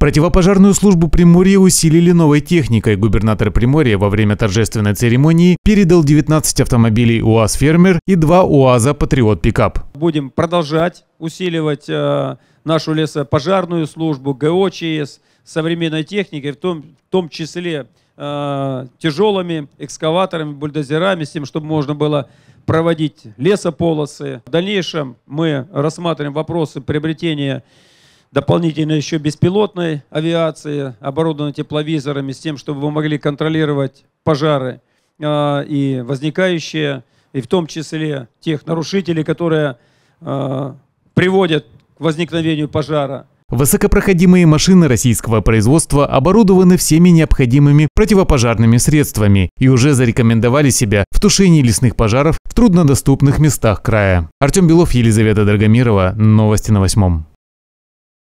Противопожарную службу Приморья усилили новой техникой. Губернатор Приморья во время торжественной церемонии передал 19 автомобилей УАЗ «Фермер» и 2 УАЗа «Патриот Пикап». Будем продолжать усиливать э, нашу лесопожарную службу, ГОЧС, современной техникой, в том, в том числе э, тяжелыми экскаваторами, бульдозерами, с тем, чтобы можно было проводить лесополосы. В дальнейшем мы рассматриваем вопросы приобретения дополнительно еще беспилотной авиации, оборудована тепловизорами с тем, чтобы вы могли контролировать пожары э, и возникающие, и в том числе тех нарушителей, которые э, приводят к возникновению пожара. Высокопроходимые машины российского производства оборудованы всеми необходимыми противопожарными средствами и уже зарекомендовали себя в тушении лесных пожаров в труднодоступных местах края. Артем Белов, Елизавета Драгомирова. Новости на восьмом.